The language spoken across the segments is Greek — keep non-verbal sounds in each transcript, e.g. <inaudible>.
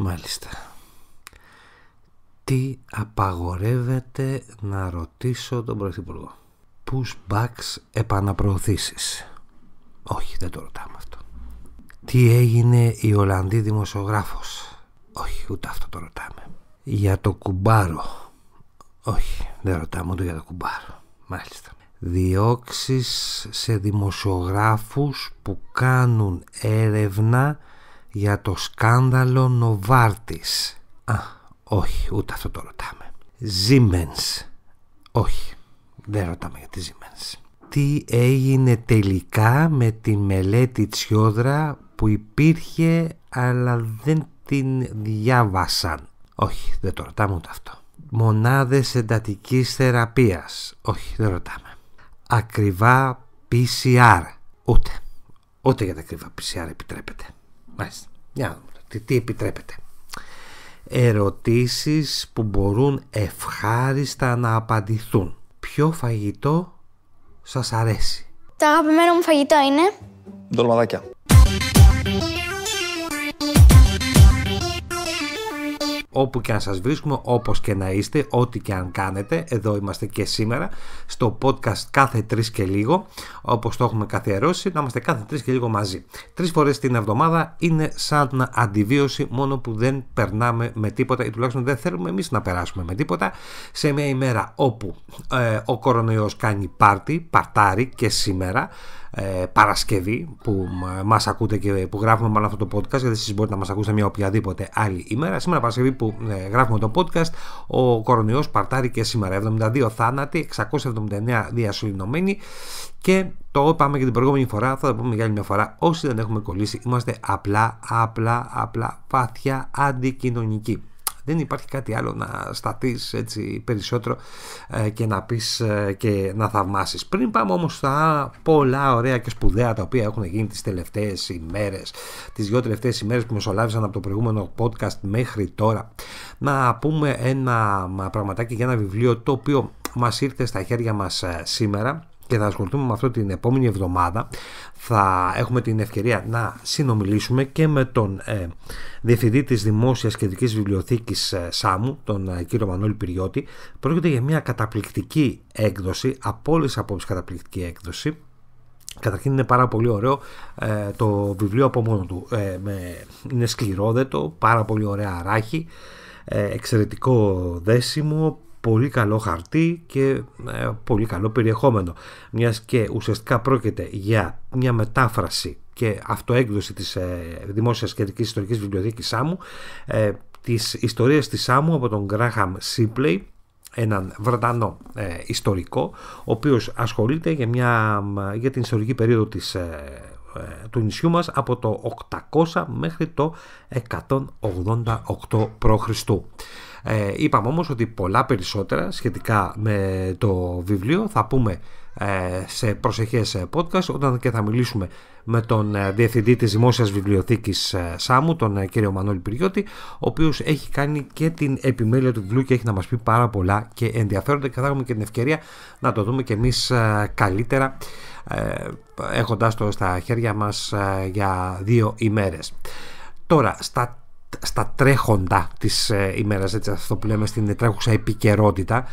Μάλιστα. Τι απαγορεύεται να ρωτήσω τον Πρωθυπουργό. Pushbacks επαναπροωθήσεις. Όχι, δεν το ρωτάμε αυτό. Τι έγινε η Ολλανδή δημοσιογράφος. Όχι, ούτε αυτό το ρωτάμε. Για το κουμπάρο. Όχι, δεν ρωτάμε ούτε για το κουμπάρο. Μάλιστα. Διώξεις σε δημοσιογράφους που κάνουν έρευνα για το σκάνδαλο Νοβάρτης. Α, όχι, ούτε αυτό το ρωτάμε. Ζήμενς. Όχι, δεν ρωτάμε για τη Ζήμενς. Τι έγινε τελικά με τη μελέτη Τσιόδρα που υπήρχε αλλά δεν την διάβασαν. Όχι, δεν το ρωτάμε ούτε αυτό. Μονάδες εντατικής θεραπείας. Όχι, δεν ρωτάμε. Ακριβά PCR. Ούτε. Ούτε για τα ακριβά PCR επιτρέπεται. Μάλιστα. Για να τι, τι επιτρέπεται. Ερωτήσεις που μπορούν ευχάριστα να απαντηθούν. Ποιο φαγητό σας αρέσει. Τα αγαπημένα μου φαγητά είναι... Δολμαδάκια. όπου και αν σας βρίσκουμε, όπως και να είστε, ό,τι και αν κάνετε. Εδώ είμαστε και σήμερα στο podcast κάθε τρεις και λίγο, όπως το έχουμε καθιερώσει, να είμαστε κάθε τρεις και λίγο μαζί. Τρεις φορές την εβδομάδα είναι σαν αντιβίωση, μόνο που δεν περνάμε με τίποτα ή τουλάχιστον δεν θέλουμε εμείς να περάσουμε με τίποτα. Σε μια ημέρα όπου ε, ο κορονοϊός κάνει πάρτι, παρτάρι και σήμερα, ε, Παρασκευή που μας ακούτε και που γράφουμε μάλλον αυτό το podcast γιατί εσείς μπορείτε να μας ακούσετε μια οποιαδήποτε άλλη ημέρα σήμερα Παρασκευή που ε, γράφουμε το podcast ο κορονοϊός παρτάρει και σήμερα 72 θάνατοι, 679 διασωληνωμένοι και το είπαμε και την προηγούμενη φορά, θα το πούμε για άλλη μια φορά. Όσοι δεν έχουμε κολλήσει, είμαστε απλά, απλά, απλά, βαθιά αντικοινωνικοί δεν υπάρχει κάτι άλλο να σταθείς έτσι περισσότερο ε, και να πεις ε, και να θαυμάσεις πριν πάμε όμως στα πολλά ωραία και σπουδαία τα οποία έχουν γίνει τις τελευταίες ημέρες τις δυο τελευταίες ημέρες που μεσολάβησαν από το προηγούμενο podcast μέχρι τώρα να πούμε ένα πραγματάκι για ένα βιβλίο το οποίο μας ήρθε στα χέρια μας ε, σήμερα και θα ασχοληθούμε με αυτό την επόμενη εβδομάδα. Θα έχουμε την ευκαιρία να συνομιλήσουμε και με τον ε, Διευθυντή της Δημόσιας Κεντρικής Βιβλιοθήκης ε, Σάμου, τον ε, κύριο Μανώλη Πυριώτη. Πρόκειται για μια καταπληκτική έκδοση, από όλες καταπληκτική έκδοση. Καταρχήν είναι πάρα πολύ ωραίο ε, το βιβλίο από μόνο του. Ε, με, είναι σκληρόδετο, πάρα πολύ ωραία ράχη, εξαιρετικό δέσιμο, πολύ καλό χαρτί και ε, πολύ καλό περιεχόμενο μιας και ουσιαστικά πρόκειται για μια μετάφραση και αυτοέκδοση της ε, Δημόσιας Κεντρικής Ιστορικής Βιβλιοθήκης Σάμου ε, της ιστορίας της Σάμου από τον Γκράχαμ Σίπλεϊ έναν Βρετανό ε, ιστορικό ο οποίος ασχολείται για, μια, ε, για την ιστορική περίοδο της, του νησιού μας από το 800 μέχρι το 188 π.Χ. Ε, είπαμε όμως ότι πολλά περισσότερα σχετικά με το βιβλίο θα πούμε ε, σε προσεχές ε, podcast όταν και θα μιλήσουμε με τον Διευθυντή της Δημόσιας Βιβλιοθήκης Σάμου, τον κύριο Μανώλη Πυριώτη, ο οποίος έχει κάνει και την επιμέλεια του βιβλίου και έχει να μας πει πάρα πολλά και ενδιαφέροντα και θα έχουμε και την ευκαιρία να το δούμε και εμείς καλύτερα έχοντας το στα χέρια μας για δύο ημέρες. Τώρα, στα στα τρέχοντα της ε, ημέρας, έτσι, αυτό που λέμε στην τρέχουσα επικαιρότητα.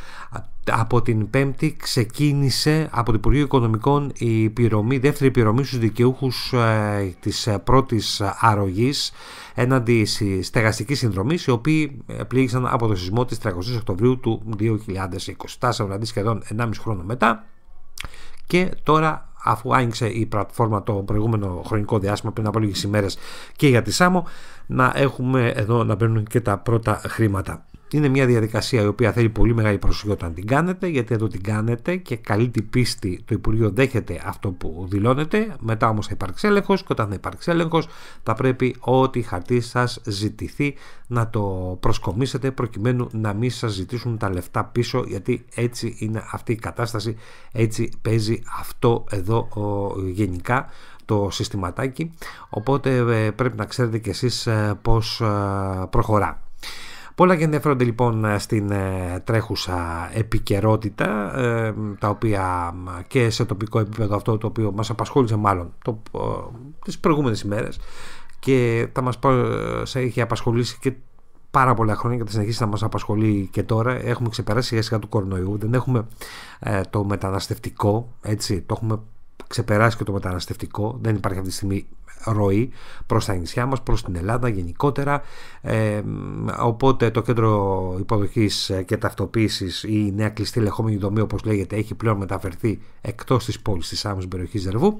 Από την Πέμπτη ξεκίνησε από το Υπουργείο Οικονομικών η πυρωμή, δεύτερη πυρωμή στους δικαιούχους ε, της ε, πρώτης αρρωγής έναντι στεγαστικής συνδρομής, οι οποίοι πλήγησαν από το σεισμό της 30 Οκτωβρίου του 2020. δηλαδή σχεδόν 1,5 χρόνο μετά και τώρα αφού άνοιξε η πλατφόρμα το προηγούμενο χρονικό διάστημα πριν από λίγες ημέρες και για τη ΣΑΜΟ να έχουμε εδώ να μπαίνουν και τα πρώτα χρήματα είναι μια διαδικασία η οποία θέλει πολύ μεγάλη προσοχή όταν την κάνετε, γιατί εδώ την κάνετε και καλή την πίστη το Υπουργείο δέχεται αυτό που δηλώνεται. Μετά όμως θα υπάρξει έλεγχος και όταν θα υπάρξει έλεγχος θα πρέπει ό,τι χαρτί σας ζητηθεί να το προσκομίσετε προκειμένου να μην σας ζητήσουν τα λεφτά πίσω, γιατί έτσι είναι αυτή η κατάσταση. Έτσι παίζει αυτό εδώ γενικά το συστηματάκι. Οπότε ε, πρέπει να ξέρετε κι εσείς ε, πώς ε, προχωρά. Πολλά και ενδιαφέρονται λοιπόν ε, στην ε, τρέχουσα επικαιρότητα, ε, τα οποία και σε τοπικό επίπεδο αυτό το οποίο μας απασχόλησε μάλλον το, τις προηγούμενες ημέρες και θα μας σε έχει απασχολήσει και πάρα πολλά χρόνια και θα συνεχίσει να μας απασχολεί και τώρα. Έχουμε ξεπεράσει σιγά του κορονοϊού, δεν έχουμε το μεταναστευτικό, έτσι, το έχουμε ξεπεράσει και το μεταναστευτικό. Δεν υπάρχει αυτή τη στιγμή ροή προς τα νησιά μας, προς την Ελλάδα γενικότερα. Ε, οπότε το κέντρο υποδοχής ε, και ταυτοποίησης ή η νέα κλειστή λεχόμενη δομή, όπως λέγεται, έχει πλέον μεταφερθεί εκτός της πόλης, της άμεσης περιοχής Δερβού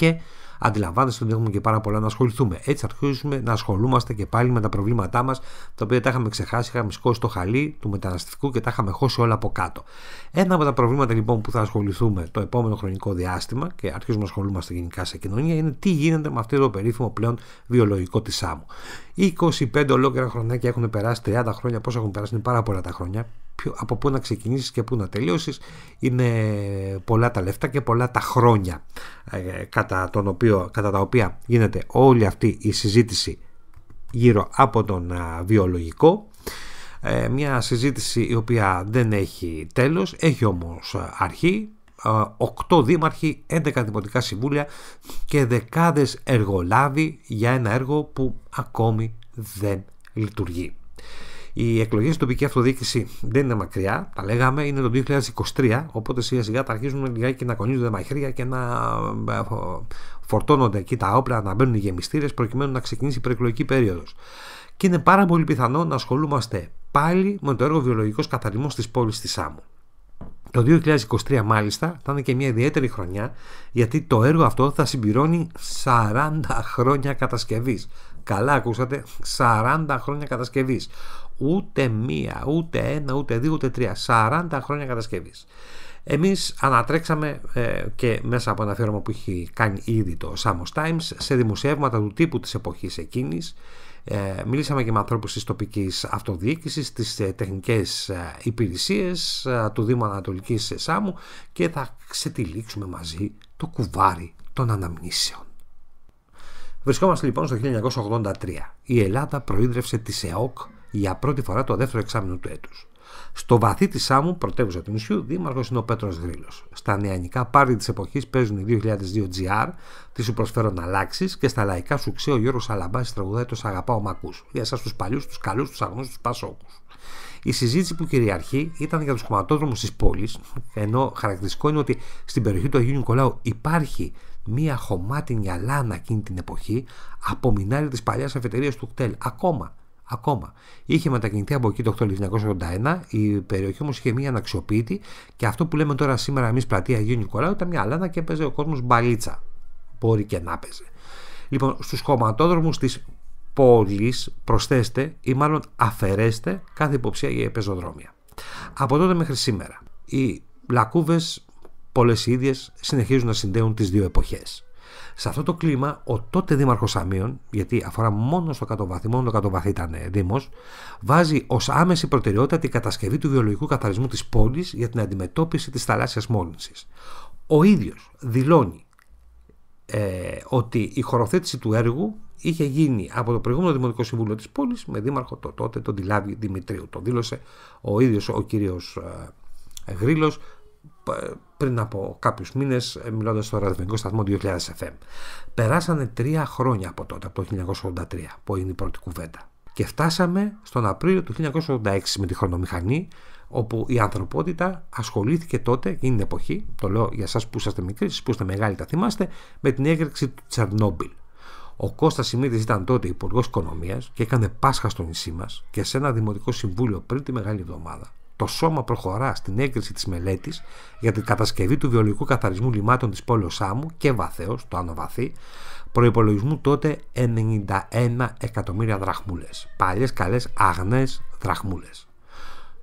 και αντιλαμβάνεστε ότι έχουμε και πάρα πολλά να ασχοληθούμε. Έτσι αρχίζουμε να ασχολούμαστε και πάλι με τα προβλήματά μας, τα οποία τα είχαμε ξεχάσει, είχαμε σηκώσει το χαλί του μεταναστευτικού και τα είχαμε χώσει όλα από κάτω. Ένα από τα προβλήματα λοιπόν που θα ασχοληθούμε το επόμενο χρονικό διάστημα και αρχίζουμε να ασχολούμαστε γενικά σε κοινωνία είναι τι γίνεται με αυτό το περίφημο πλέον βιολογικό τη άμμου. 25 ολόκληρα χρονάκια έχουν περάσει, 30 χρόνια, πόσο έχουν περάσει, είναι πάρα πολλά τα χρόνια από πού να ξεκινήσεις και πού να τελειώσεις είναι πολλά τα λεφτά και πολλά τα χρόνια ε, κατά, τον οποίο, κατά τα οποία γίνεται όλη αυτή η συζήτηση γύρω από τον ε, βιολογικό ε, μια συζήτηση η οποία δεν έχει τέλος, έχει όμως αρχή 8 δήμαρχοι, 11 δημοτικά συμβούλια και δεκάδες εργολάβοι για ένα έργο που ακόμη δεν λειτουργεί. Οι εκλογές στην τοπική αυτοδιοίκηση δεν είναι μακριά, τα λέγαμε, είναι το 2023, οπότε σιγά σιγά τα αρχίζουν λιγάκι να κονίζονται μαχαίρια και να ε, φορτώνονται εκεί τα όπλα, να μπαίνουν οι γεμιστήρες προκειμένου να ξεκινήσει η προεκλογική περίοδος. Και είναι πάρα πολύ πιθανό να ασχολούμαστε πάλι με το έργο βιολογικός καθαρισμός της πόλης της Σάμου. Το 2023 μάλιστα θα είναι και μια ιδιαίτερη χρονιά γιατί το έργο αυτό θα συμπληρώνει 40 χρόνια κατασκευής. Καλά ακούσατε, 40 χρόνια κατασκευής. Ούτε μία, ούτε ένα, ούτε δύο, ούτε τρία. 40 χρόνια κατασκευής. Εμείς ανατρέξαμε ε, και μέσα από ένα θέωμα που έχει κάνει ήδη το Samos Times σε δημοσιεύματα του τύπου της εποχής εκείνης. Ε, μιλήσαμε και με ανθρώπους της τοπικής αυτοδιοίκησης, τις ε, τεχνικές ε, υπηρεσίες ε, του Δήμου Ανατολικής Σάμου και θα ξετυλίξουμε μαζί το κουβάρι των αναμνήσεων. Βρισκόμαστε λοιπόν στο 1983. Η Ελλάδα προείδρευσε τη Σεόκ για πρώτη φορά το δεύτερο εξάμεινο του έτους. Στο βαθύ της Σάμου, πρωτεύουσα του νησιού, δήμαρχος είναι ο Πέτρος Γρήλος. Στα νεανικά πάρτι της εποχής παίζουν οι 2002 GR, τη σου προσφέρω να αλλάξεις και στα λαϊκά σου ο Γιώργο Αλαμπάση τραγουδάει τος Σαγαπάω Μακούς. Για εσάς τους παλιούς, τους καλούς, τους αγνού, τους πασόκους. Η συζήτηση που κυριαρχεί ήταν για τους χωματόδρομους της πόλης, ενώ χαρακτηριστικό είναι ότι στην περιοχή του Αγίου Νικολάου υπάρχει μία χωμάτινη αλάνα εκείνη την εποχή από μινάρι της παλιάς αφετηρία του κτέλ. Ακόμα Ακόμα. Είχε μετακινηθεί από εκεί το 1981, η περιοχή όμως είχε μία αναξιοποίητη και αυτό που λέμε τώρα σήμερα εμείς πλατεία Αγίου Νικολάου ήταν μια αλάνα και αυτο που λεμε τωρα σημερα εμει πλατεια αγιου νικολαου ηταν μια αλανα και έπαιζε ο κόσμος μπαλίτσα. Μπορεί και να παίζε. Λοιπόν, στους χωματόδρομου της πόλης προσθέστε ή μάλλον αφαιρέστε κάθε υποψία για πεζοδρόμια. Από τότε μέχρι σήμερα, οι λακκούβες πολλές ίδιες συνεχίζουν να συνδέουν τις δύο εποχές. Σε αυτό το κλίμα, ο τότε Δήμαρχος Αμίων, γιατί αφορά μόνο στο κατοβάθι, μόνο το κατοβάθι ήταν ε, Δήμος, βάζει ως άμεση προτεραιότητα την κατασκευή του βιολογικού καθαρισμού της πόλης για την αντιμετώπιση της θαλάσσιας μόλυνσης. Ο ίδιος δηλώνει ε, ότι η χωροθέτηση του έργου είχε γίνει από το προηγούμενο Δημοτικό Συμβούλιο της Πόλης, με δήμαρχο το τότε τον Τιλάβη Δημητρίου. Το δήλωσε ο ίδιος ο κύριος ε, Γρήλος πριν από κάποιους μήνες, μιλώντας στο ραδιοφωνικό σταθμό 2000 FM. Περάσανε τρία χρόνια από τότε, από το 1983 που είναι η πρώτη κουβέντα. Και φτάσαμε στον Απρίλιο του 1986 με τη χρονομηχανή όπου η ανθρωπότητα ασχολήθηκε τότε, εκείνη την εποχή, το λέω για εσάς που είσαστε μικροί, εσείς που είστε μεγάλοι τα θυμάστε, με την έκρηξη του Τσερνόμπιλ. Ο Κώστας Σιμίδη ήταν τότε υπουργός Οικονομίας και έκανε Πάσχα στο νησί μας και σε ένα δημοτικό συμβούλιο πριν τη Μεγάλη Εβδομάδα το σώμα προχωρά στην έγκριση της μελέτης για την κατασκευή του βιολογικού καθαρισμού λιμάτων της πόλεω Σάμου και βαθέως, το άνω βαθύ, προπολογισμού τότε 91 εκατομμύρια δραχμούλες. Παλιές καλές αγνές δραχμούλες.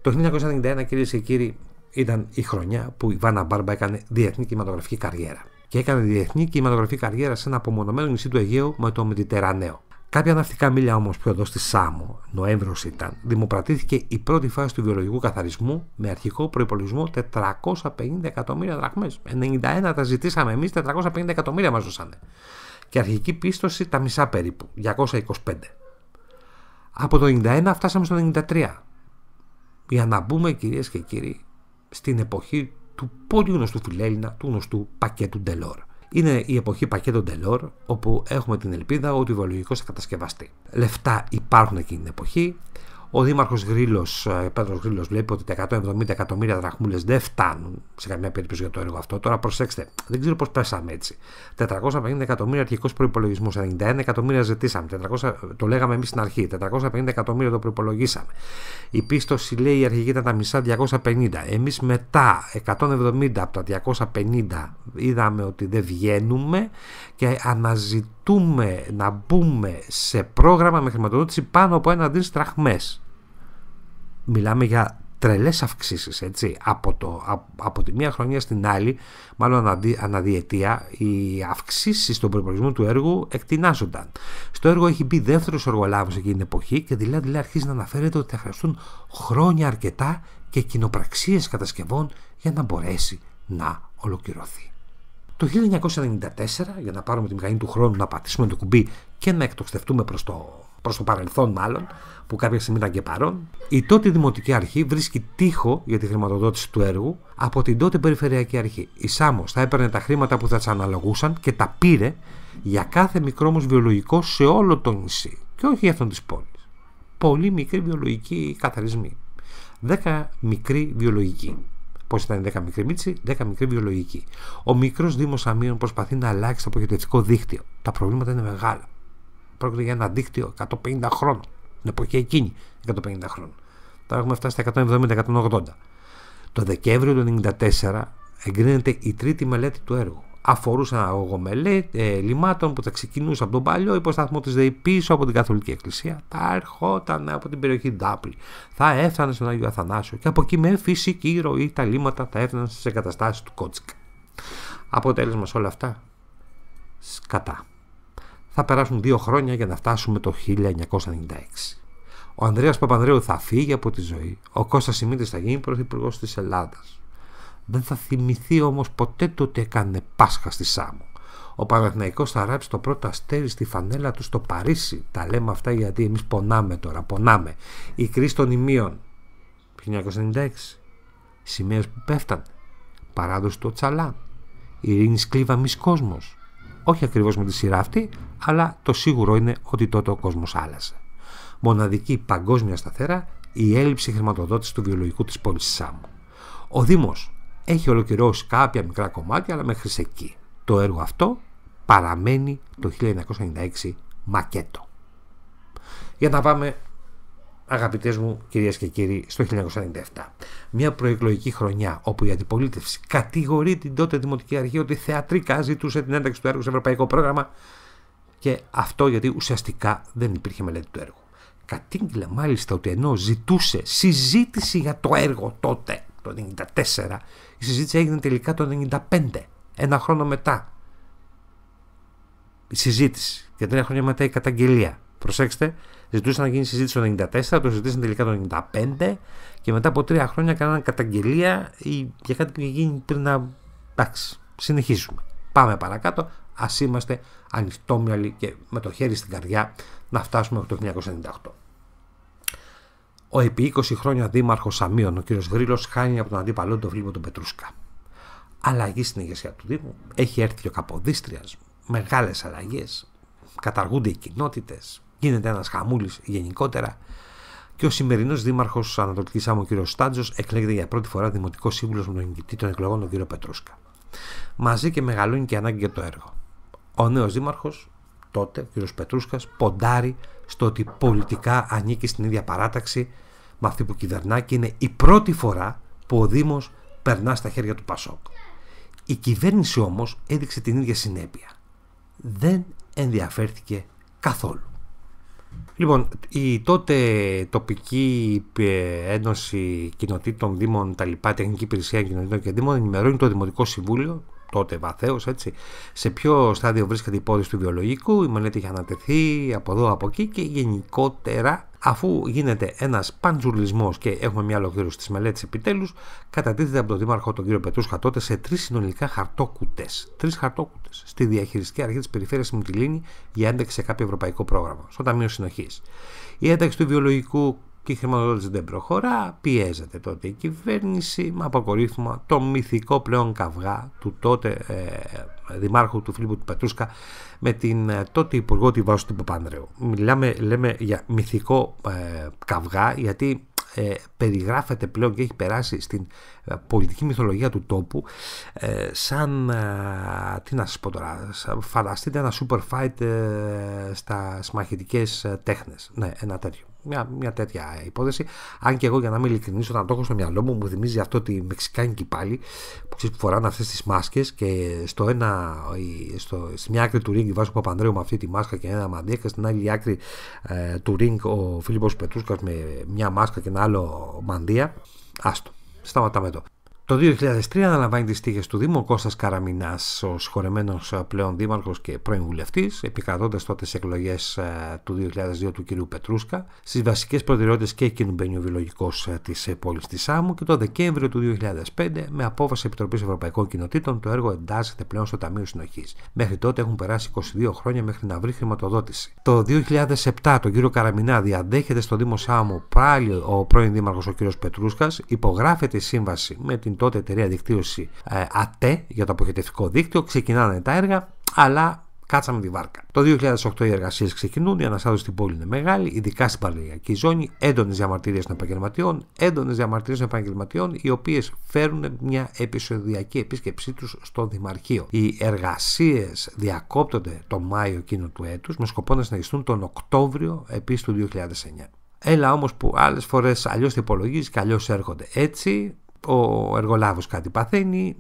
Το 1991, κυρίες και κύριοι, ήταν η χρονιά που η Βάνα Μπάρμπα έκανε διεθνή κινηματογραφική καριέρα. Και έκανε διεθνή κινηματογραφική καριέρα σε ένα απομονωμένο νησί του Αιγαίου με το Μεντιτεραναίο. Κάποια ναυτικά μίλια όμως πιο εδώ στη Σάμο, Νοέμβριος ήταν, δημοπρατήθηκε η πρώτη φάση του βιολογικού καθαρισμού με αρχικό προπολογισμό 450 εκατομμύρια δραχμές. 91 τα ζητήσαμε εμείς, 450 εκατομμύρια μας δώσανε. Και αρχική πίστοση τα μισά περίπου, 225. Από το 91 φτάσαμε στο 93. Για να μπούμε κυρίες και κύριοι στην εποχή του πολύ γνωστού φιλέλληνα, του γνωστού πακέτου Ντελόρ. Είναι η εποχή πακέτων Delor, όπου έχουμε την ελπίδα ότι ο βιολογικός θα κατασκευαστεί. Λεφτά υπάρχουν εκείνη την εποχή, ο Δήμαρχος Γρήλος, ε, Πέτρος Γκρίλο βλέπει ότι τα 170 εκατομμύρια δραχμούλες δεν φτάνουν σε καμία περίπτωση για το έργο αυτό. Τώρα προσέξτε, δεν ξέρω πώς πέσαμε έτσι. 450 εκατομμύρια αρχικός προπολογισμό, 91 εκατομμύρια ζητήσαμε. 400, το λέγαμε εμείς στην αρχή. 450 εκατομμύρια το προπολογίσαμε. Η πίστοση λέει η αρχική ήταν τα μισά 250. Εμείς μετά 170 από τα 250 είδαμε ότι δεν βγαίνουμε και αναζητούμε να μπούμε σε πρόγραμμα με χρηματοδότηση πάνω από ένα δις τραχμές. Μιλάμε για τρελές αυξήσεις, έτσι. Από, το, από, τη μία χρονιά στην άλλη, μάλλον αναδι, αναδιετία, οι αυξήσεις στον προπολογισμό του έργου εκτινάζονταν. Στο έργο έχει μπει δεύτερος εργολάβος εκείνη την εποχή και δηλαδή, δηλαδή αρχίζει να αναφέρεται ότι θα χρειαστούν χρόνια αρκετά και κοινοπραξίες κατασκευών για να μπορέσει να ολοκληρωθεί. Το 1994, για να πάρουμε τη μηχανή του χρόνου, να πατήσουμε το κουμπί και να εκτοξευτούμε προς το, προς το παρελθόν μάλλον, που κάποια στιγμή ήταν και παρόν, η τότε Δημοτική Αρχή βρίσκει τείχο για τη χρηματοδότηση του έργου από την τότε Περιφερειακή Αρχή. Η Σάμος θα έπαιρνε τα χρήματα που θα τις αναλογούσαν και τα πήρε για κάθε μικρόμος βιολογικό σε όλο το νησί και όχι για αυτόν της πόλης. Πολύ μικροί βιολογικοί καθαρισμοί. 10 μικροί βιολογικοί. Πώς ήταν 10 μικροί μίτσι, 10 μικρή βιολογική; Ο μικρός Δήμος Αμείων προσπαθεί να αλλάξει το αποχαιρετικό δίκτυο. Τα προβλήματα είναι μεγάλα. Πρόκειται για ένα δίκτυο 150 χρόνων. Την εποχή εκείνη 150 χρόνων. Τώρα έχουμε φτάσει στα 170-180. Το Δεκέμβριο του 1994 εγκρίνεται η τρίτη μελέτη του έργου αφορούσαν αγωγό μελέτη, ε, λιμάτων που θα ξεκινούσε από τον παλιό υποσταθμό της ΔΕΗ πίσω από την Καθολική Εκκλησία. Θα έρχονταν από την περιοχή Ντάπλη, θα έφτανε στον Άγιο Αθανάσιο και από εκεί με φυσική ροή τα λίμματα θα έφταναν στις εγκαταστάσεις του Κότσικ. Αποτέλεσμα σε όλα αυτά, σκατά. Θα περάσουν δύο χρόνια για να φτάσουμε το 1996. Ο Ανδρέας Παπανδρέου θα φύγει από τη ζωή. Ο Κώστας Σιμίτης θα γίνει πρωθυπουργός της Ελλάδας. Δεν θα θυμηθεί όμως ποτέ το ότι έκανε Πάσχα στη Σάμμο. Ο Παναθηναϊκός θα ράψει το πρώτο αστέρι στη φανέλα του στο Παρίσι. Τα λέμε αυτά γιατί εμείς πονάμε τώρα, πονάμε. Η κρίση των ημείων, 1996. σημαίες που πέφταν. Παράδοση του Τσαλά. Ειρήνη Σκλήβα μης κόσμος. Όχι ακριβώς με τη σειρά αυτή, αλλά το σίγουρο είναι ότι τότε ο κόσμος άλλασε. Μοναδική παγκόσμια σταθέρα η έλλειψη χρηματοδότησης του βιολογικού της πόλης Σάμου. Ο Δήμος έχει ολοκληρώσει κάποια μικρά κομμάτια, αλλά μέχρι εκεί. Το έργο αυτό παραμένει το 1996 μακέτο. Για να πάμε, αγαπητές μου κυρίες και κύριοι, στο 1997. Μια προεκλογική χρονιά όπου η αντιπολίτευση κατηγορεί την τότε Δημοτική Αρχή ότι θεατρικά ζητούσε την ένταξη του έργου σε ευρωπαϊκό πρόγραμμα και αυτό γιατί ουσιαστικά δεν υπήρχε μελέτη του έργου. Κατήγγειλε μάλιστα ότι ενώ ζητούσε συζήτηση για το έργο τότε το 94. Η συζήτηση έγινε τελικά το 95, ένα χρόνο μετά. Η συζήτηση και τρία χρόνια μετά η καταγγελία. Προσέξτε, ζητούσαν να γίνει συζήτηση το 94, το συζητήσαν τελικά το 95 και μετά από τρία χρόνια κάνανε καταγγελία για κάτι που είχε γίνει πριν να... Εντάξει, συνεχίζουμε. Πάμε παρακάτω, ας είμαστε ανοιχτόμυαλοι και με το χέρι στην καρδιά να φτάσουμε από το 1998. Ο επί 20 χρόνια δήμαρχος Σαμίων, ο κ. Γρήλος, χάνει από τον αντίπαλό του τον τον Πετρούσκα. Αλλαγή στην ηγεσία του Δήμου. Έχει έρθει και ο Καποδίστριας. Μεγάλες αλλαγές. Καταργούνται οι κοινότητες. Γίνεται ένας χαμούλης γενικότερα. Και ο σημερινός δήμαρχος Ανατολικής Άμμο, κ. Στάντζος, εκλέγεται για πρώτη φορά δημοτικός σύμβουλος με τον των εκλογών, τον κ. Πετρούσκα. Μαζί και μεγαλώνει και ανάγκη για το έργο. Ο νέος δήμαρχος τότε ο κ. Πετρούσκας ποντάρει στο ότι πολιτικά ανήκει στην ίδια παράταξη με αυτή που κυβερνά και είναι η πρώτη φορά που ο Δήμος περνά στα χέρια του Πασόκ. Η κυβέρνηση όμως έδειξε την ίδια συνέπεια. Δεν ενδιαφέρθηκε καθόλου. Λοιπόν, η τότε τοπική ε, ένωση κοινοτήτων, δήμων, τα λοιπά, τεχνική υπηρεσία κοινοτήτων και δήμων ενημερώνει το Δημοτικό Συμβούλιο τότε βαθέως έτσι σε ποιο στάδιο βρίσκεται η υπόθεση του βιολογικού η μελέτη έχει ανατεθεί από εδώ από εκεί και γενικότερα αφού γίνεται ένας παντζουρλισμός και έχουμε μια ολοκλήρωση της μελέτης επιτέλους κατατίθεται από τον Δήμαρχο τον κύριο Πετρούσκα τότε σε τρεις συνολικά χαρτόκουτες τρεις χαρτόκουτες στη διαχειριστική αρχή της περιφέρειας Μουτιλίνη για ένταξη σε κάποιο ευρωπαϊκό πρόγραμμα στο Ταμείο Συνοχής η ένταξη του βιολογικού και η χρηματοδότηση δεν προχωρά, πιέζεται τότε η κυβέρνηση με αποκορύφωμα το μυθικό πλέον καυγά του τότε ε, δημάρχου του Φίλιππου του Πετρούσκα με την ε, τότε υπουργό τη Βάσου του Παπάνδρεου. Μιλάμε, λέμε για μυθικό ε, καυγά γιατί ε, περιγράφεται πλέον και έχει περάσει στην πολιτική μυθολογία του τόπου σαν, τι να σας πω τώρα, φανταστείτε ένα super fight στα συμμαχητικές τέχνες. Ναι, ένα τέτοιο μια, τέτοια υπόθεση. Αν και εγώ, για να είμαι ειλικρινής, όταν το έχω στο μυαλό μου, μου θυμίζει αυτό τη Μεξικάνικη πάλι που ξέρεις που φοράνε αυτές τις μάσκες και στο ένα, στο, στη μια άκρη του ρίγκ βάζει ο Παπανδρέου με αυτή τη μάσκα και ένα μανδύα και στην άλλη άκρη ε, του ρίγκ ο Φίλιππος Πετρούσκας με μια μάσκα και ένα άλλο μανδύα. Άστο. Σταματάμε εδώ. Το 2003 αναλαμβάνει τις τύχε του Δήμου ο Κώστας Καραμινάς, ο ε, πλέον δήμαρχος και πρώην βουλευτής, επικρατώντας τότε σε εκλογές ε, του 2002 του κ. Πετρούσκα, στις βασικές προτεραιότητες και εκείνου μπαίνει ο βιολογικός ε, της πόλης της Σάμου και το Δεκέμβριο του 2005 με απόφαση Επιτροπής Ευρωπαϊκών Κοινοτήτων το έργο εντάσσεται πλέον στο Ταμείο Συνοχής. Μέχρι τότε έχουν περάσει 22 χρόνια μέχρι να βρει χρηματοδότηση. Το 2007 τον κύριο Καραμινά διαδέχεται στο Δήμο Σάμου πάλι ο πρώην δήμαρχος ο κύριος Πετρούσκας, υπογράφεται σύμβαση με την τότε εταιρεία δικτύωση ε, ΑΤΕ για το αποχετευτικό δίκτυο. Ξεκινάνε τα έργα, αλλά κάτσαμε τη βάρκα. Το 2008 οι εργασίες ξεκινούν, η αναστάτωση στην πόλη είναι μεγάλη, ειδικά στην παραλιακή ζώνη, έντονες διαμαρτυρίες των επαγγελματιών, έντονες διαμαρτυρίες των επαγγελματιών, οι οποίες φέρουν μια επεισοδιακή επίσκεψή τους στο Δημαρχείο. Οι εργασίες διακόπτονται το Μάιο εκείνου του έτους με σκοπό να συνεχιστούν τον Οκτώβριο επίσης του 2009. Έλα όμως που άλλες φορές αλλιώς τυπολογίζει και έρχονται. Έτσι ο εργολάβος κάτι παθαίνει,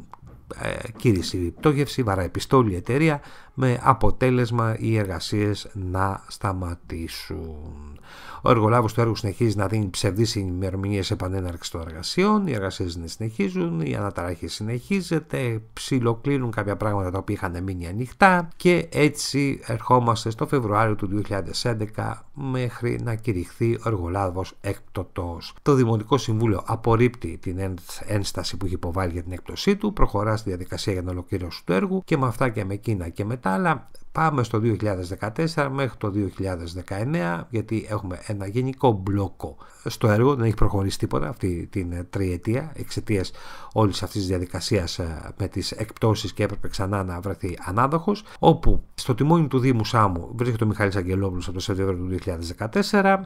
ε, κήρυση βαρα βαραεπιστόλη εταιρεία με αποτέλεσμα οι εργασίες να σταματήσουν. Ο εργολάβος του έργου συνεχίζει να δίνει ψευδείς ημερομηνίες επανέναρξης των εργασιών. Οι εργασίες δεν συνεχίζουν, η αναταραχή συνεχίζεται, ψιλοκλίνουν κάποια πράγματα τα οποία είχαν μείνει ανοιχτά και έτσι ερχόμαστε στο Φεβρουάριο του 2011 μέχρι να κηρυχθεί ο εργολάβος εκπτωτό. Το Δημοτικό Συμβούλιο απορρίπτει την ένσταση που έχει υποβάλει για την έκπτωσή του, προχωρά στη διαδικασία για την ολοκλήρωση του έργου και με αυτά και με εκείνα και μετά. Πάμε στο 2014 μέχρι το 2019 γιατί έχουμε ένα γενικό μπλόκο στο έργο, δεν έχει προχωρήσει τίποτα αυτή την τριετία εξαιτίας όλης αυτής της διαδικασίας ε, με τις εκπτώσεις και έπρεπε ξανά να βρεθεί ανάδοχος. Όπου στο τιμόνι του Δήμου Σάμου βρίσκεται ο Μιχαήλ Αγγελόπουλος από το Σεπτέμβριο του 2014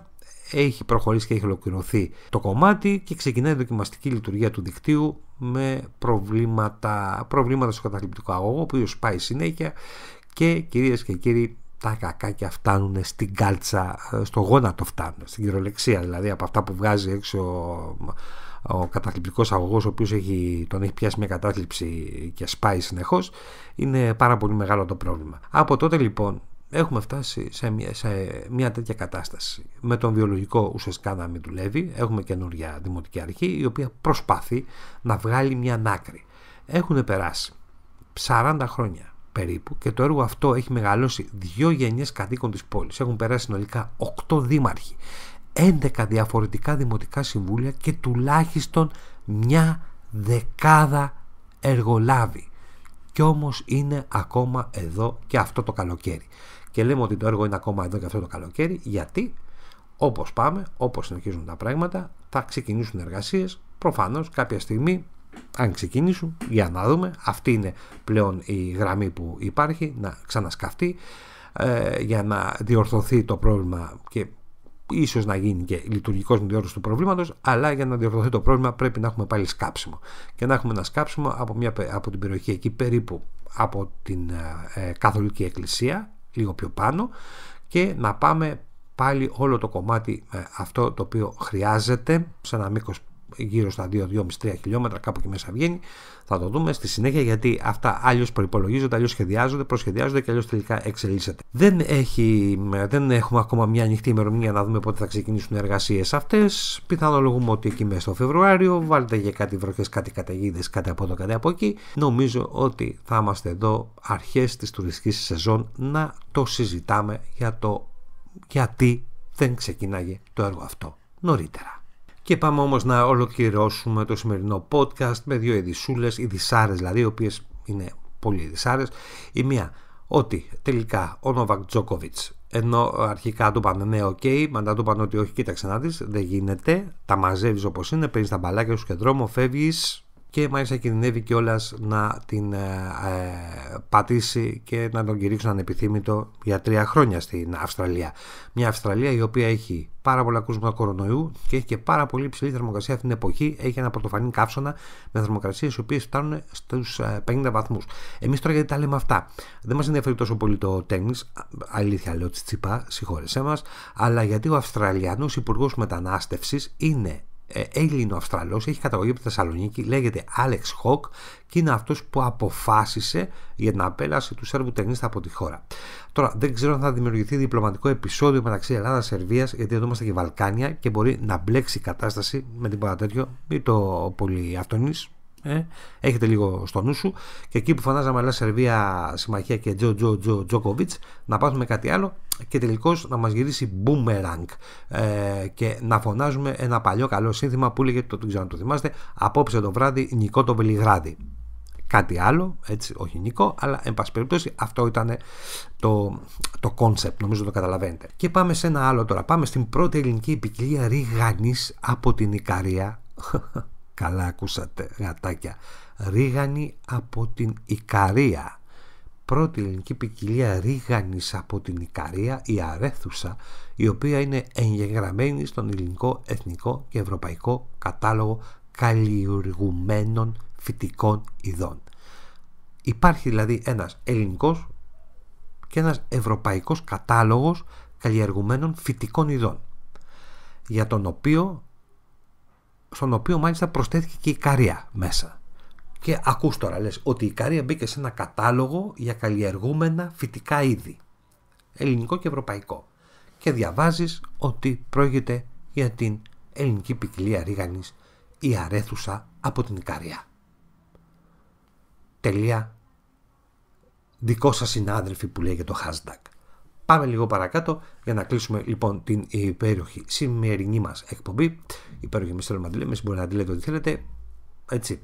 έχει προχωρήσει και έχει ολοκληρωθεί το κομμάτι και ξεκινάει η δοκιμαστική λειτουργία του δικτύου με προβλήματα, προβλήματα στο καταληπτικό αγωγό, ο οποίος πάει συνέχεια και κυρίες και κύριοι τα κακάκια φτάνουν στην κάλτσα, ε, στο γόνατο φτάνουν, στην κυριολεξία δηλαδή από αυτά που βγάζει έξω ο καταθλιπτικός αγωγός ο οποίος έχει, τον έχει πιάσει μια κατάθλιψη και σπάει συνεχώς είναι πάρα πολύ μεγάλο το πρόβλημα. Από τότε λοιπόν έχουμε φτάσει σε μια, μια τέτοια κατάσταση. Με τον βιολογικό ουσιαστικά να μην δουλεύει, έχουμε καινούρια δημοτική αρχή η οποία προσπαθεί να βγάλει μια άκρη. Έχουν περάσει 40 χρόνια περίπου και το έργο αυτό έχει μεγαλώσει δύο γενιές κατοίκων της πόλης. Έχουν περάσει συνολικά 8 δήμαρχοι, 11 διαφορετικά δημοτικά συμβούλια και τουλάχιστον μια δεκάδα εργολάβη. Κι όμως είναι ακόμα εδώ και αυτό το καλοκαίρι. Και λέμε ότι το έργο είναι ακόμα εδώ και αυτό το καλοκαίρι γιατί όπως πάμε, όπως συνεχίζουν τα πράγματα, θα ξεκινήσουν εργασίες, προφανώς κάποια στιγμή αν ξεκινήσουν, για να δούμε. Αυτή είναι πλέον η γραμμή που υπάρχει, να ξανασκαφτεί ε, για να διορθωθεί το πρόβλημα και ίσως να γίνει και λειτουργικός με διόρθωση του προβλήματος, αλλά για να διορθωθεί το πρόβλημα πρέπει να έχουμε πάλι σκάψιμο. Και να έχουμε ένα σκάψιμο από, μια, από την περιοχή εκεί περίπου από την ε, ε, Καθολική Εκκλησία, λίγο πιο πάνω, και να πάμε πάλι όλο το κομμάτι αυτό το οποίο χρειάζεται σε ένα μήκος γύρω στα 2-2,5-3 χιλιόμετρα, κάπου και μέσα βγαίνει. Θα το δούμε στη συνέχεια γιατί αυτά αλλιώς προπολογίζονται, αλλιώς σχεδιάζονται, προσχεδιάζονται και αλλιώς τελικά εξελίσσεται. Δεν, έχει, δεν έχουμε ακόμα μια ανοιχτή ημερομηνία να δούμε πότε θα ξεκινήσουν οι εργασίες αυτές. Πιθανολογούμε ότι εκεί μέσα στο Φεβρουάριο, βάλτε για κάτι βροχές, κάτι καταιγίδες, κάτι από εδώ, κάτι από εκεί. Νομίζω ότι θα είμαστε εδώ αρχές της τουριστικής σεζόν να το συζητάμε για το γιατί δεν ξεκινάει το έργο αυτό νωρίτερα. Και πάμε όμως να ολοκληρώσουμε το σημερινό podcast με δύο ειδισούλες, ειδισάρες δηλαδή, οι οποίες είναι πολύ ειδισάρες. Η μία ότι τελικά ο Νόβακ Τζόκοβιτ, ενώ αρχικά του είπαν ναι, οκ, okay, μετά του είπαν ότι όχι, κοίταξε να δεις δεν γίνεται. Τα μαζεύεις όπως είναι, παίρνεις τα μπαλάκια σου και δρόμο, φεύγεις, και μάλιστα κινδυνεύει κιόλας να την ε, ε, πατήσει και να τον κηρύξουν ανεπιθύμητο για τρία χρόνια στην Αυστραλία. Μια Αυστραλία η οποία έχει πάρα πολλά κρούσματα κορονοϊού και έχει και πάρα πολύ υψηλή θερμοκρασία αυτή την εποχή. Έχει ένα πρωτοφανή καύσωνα με θερμοκρασίες οι οποίες φτάνουν στους 50 ε, βαθμούς. Εμείς τώρα γιατί τα λέμε αυτά. Δεν μας ενδιαφέρει τόσο πολύ το τέννη. Αλήθεια λέω τσιπά, συγχώρεσέ μας. Αλλά γιατί ο Αυστραλιανός Υπουργός Μετανάστευσης είναι ε, Έλληνο-Αυστραλό, έχει καταγωγή από τη Θεσσαλονίκη, λέγεται Άλεξ Χοκ και είναι αυτός που αποφάσισε για την απέλαση του Σέρβου ταινίστα από τη χώρα. Τώρα, δεν ξέρω αν θα δημιουργηθεί διπλωματικό επεισόδιο μεταξύ Ελλάδα-Σερβία, γιατί εδώ είμαστε και Βαλκάνια και μπορεί να μπλέξει η κατάσταση με τίποτα τέτοιο, ή το πολύ ε, έχετε λίγο στο νου σου. Και εκεί που φωνάζαμε αλλά Σερβία Συμμαχία και Τζο Τζο Τζο Τζόκοβιτ, να πάθουμε κάτι άλλο και τελικώς να μας γυρίσει boomerang. Ε, και να φωνάζουμε ένα παλιό καλό σύνθημα που έλεγε, το, δεν ξέρω αν το θυμάστε, απόψε το βράδυ νικό το Βελιγράδι. Κάτι άλλο, έτσι, όχι νικό, αλλά εν πάση περιπτώσει αυτό ήταν ε, το, το concept, νομίζω το καταλαβαίνετε. Και πάμε σε ένα άλλο τώρα. Πάμε στην πρώτη ελληνική ποικιλία ρίγανη από την Ικαρία. <laughs> Καλά ακούσατε γατάκια. Ρίγανη από την Ικαρία. Πρώτη ελληνική ποικιλία ρίγανης από την Ικαρία, η αρέθουσα, η οποία είναι εγγεγραμμένη στον ελληνικό, εθνικό και ευρωπαϊκό κατάλογο καλλιεργουμένων φυτικών ειδών. Υπάρχει δηλαδή ένας ελληνικός και ένας ευρωπαϊκός κατάλογος καλλιεργουμένων φυτικών ειδών για τον οποίο στον οποίο μάλιστα προσθέθηκε και η Καρία μέσα. Και ακούς τώρα λες ότι η Καρία μπήκε σε ένα κατάλογο για καλλιεργούμενα φυτικά είδη. Ελληνικό και ευρωπαϊκό. Και διαβάζεις ότι πρόκειται για την ελληνική ποικιλία ρίγανης η αρέθουσα από την Καρία. Τελεία. Δικό σας συνάδελφοι που λέει το hashtag. Πάμε λίγο παρακάτω για να κλείσουμε λοιπόν την υπέροχη σημερινή μας εκπομπή. Υπέροχη, με θέλουμε να τη λέμε, να τη λέτε ό,τι θέλετε. Έτσι.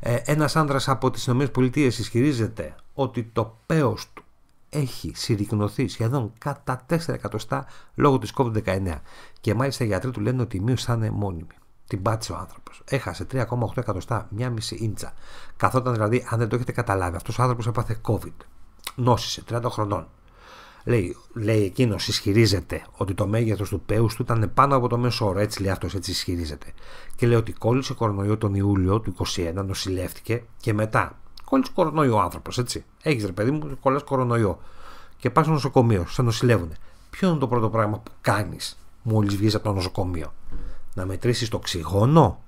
Ε, Ένας άνδρας από τις ΗΠΑ ισχυρίζεται ότι το παίο του έχει συρρυκνωθεί σχεδόν κατά 4 εκατοστά λόγω της COVID-19 και μάλιστα οι γιατροί του λένε ότι η μείωση θα είναι μόνιμη. Την πάτησε ο άνθρωπος. Έχασε 3,8 εκατοστά, μία μισή ίντσα. Καθόταν δηλαδή, αν δεν το έχετε καταλάβει, αυτός ο άνθρωπος έπαθε COVID. Νόσησε 30 χρονών. Λέει, λέει εκείνος, ισχυρίζεται ότι το μέγεθος του πέου του ήταν πάνω από το μέσο όρο. Έτσι λέει αυτός, έτσι ισχυρίζεται. Και λέει ότι κόλλησε κορονοϊό τον Ιούλιο του 2021 νοσηλεύτηκε και μετά. Κόλλησε κορονοϊό ο άνθρωπος, έτσι. Έχεις ρε παιδί μου, κολλάς κορονοϊό. Και πας στο νοσοκομείο, σε νοσηλεύουν. Ποιο είναι το πρώτο πράγμα που κάνεις μόλις βγεις από το νοσοκομείο, Να μετρήσεις το οξυγόνο,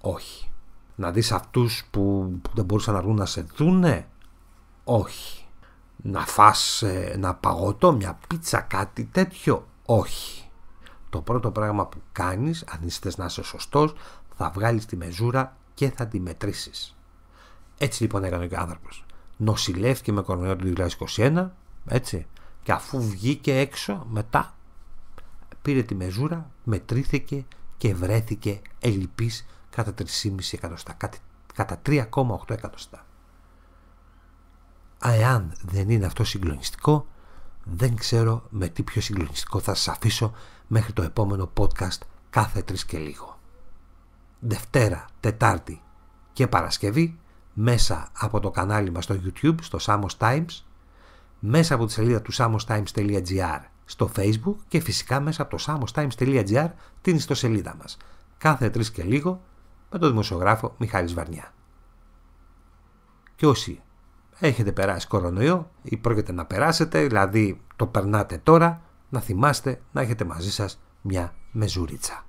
Όχι. Να δεις αυτούς που δεν μπορούσαν να βγουν να σε δούνε, Όχι να φας ένα ε, παγωτό, μια πίτσα, κάτι τέτοιο. Όχι. Το πρώτο πράγμα που κάνεις, αν είστε να είσαι σωστός, θα βγάλεις τη μεζούρα και θα τη μετρήσεις. Έτσι λοιπόν έκανε και ο άνθρωπος. Νοσηλεύτηκε με κορονοϊό του 2021, έτσι, και αφού βγήκε έξω μετά πήρε τη μεζούρα, μετρήθηκε και βρέθηκε ελλειπής κατά 3,5 εκατοστά, κατά 3,8 εκατοστά εάν δεν είναι αυτό συγκλονιστικό, δεν ξέρω με τι πιο συγκλονιστικό θα σας αφήσω μέχρι το επόμενο podcast κάθε τρεις και λίγο. Δευτέρα, Τετάρτη και Παρασκευή μέσα από το κανάλι μας στο YouTube, στο Samos Times, μέσα από τη σελίδα του samostimes.gr στο Facebook και φυσικά μέσα από το samostimes.gr την ιστοσελίδα μας. Κάθε τρεις και λίγο με τον δημοσιογράφο Μιχάλης Βαρνιά. Και όσοι έχετε περάσει κορονοϊό ή πρόκειται να περάσετε, δηλαδή το περνάτε τώρα, να θυμάστε να έχετε μαζί σας μια μεζουρίτσα.